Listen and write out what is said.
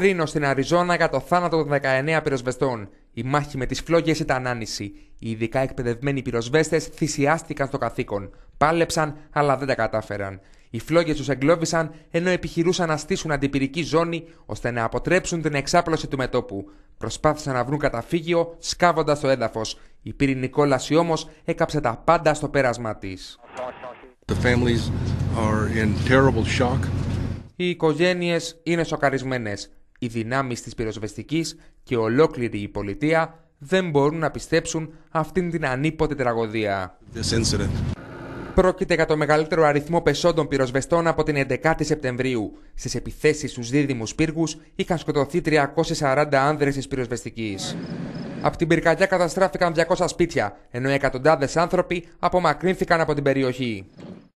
θρήνο στην Αριζόνα για το θάνατο των 19 πυροσβεστών. Η μάχη με τις φλόγες ήταν άνηση. Οι ειδικά εκπαιδευμένοι πυροσβέστες θυσιάστηκαν στο καθήκον. Πάλεψαν, αλλά δεν τα κατάφεραν. Οι φλόγες τους εγκλώβησαν ενώ επιχειρούσαν να στήσουν αντιπυρική ζώνη ώστε να αποτρέψουν την εξάπλωση του μετόπου. Προσπάθησαν να βρουν καταφύγιο σκάβοντας το έδαφος. Η πύρινη κόλαση όμως έκαψε τα πάντα στο πέρασμά της. Οι οικογένειες είναι σοκαρισμένες οι δυνάμεις της πυροσβεστικής και ολόκληρη η πολιτεία δεν μπορούν να πιστέψουν αυτήν την ανίποτε τραγωδία. Πρόκειται για το μεγαλύτερο αριθμό πεσόντων πυροσβεστών από την 11η Σεπτεμβρίου. Στις επιθέσεις στους δίδυμους πύργους είχαν σκοτωθεί 340 άνδρες της πυροσβεστικής. Από την πυρκαγιά καταστράφηκαν 200 σπίτια, ενώ εκατοντάδες άνθρωποι απομακρύνθηκαν από την περιοχή.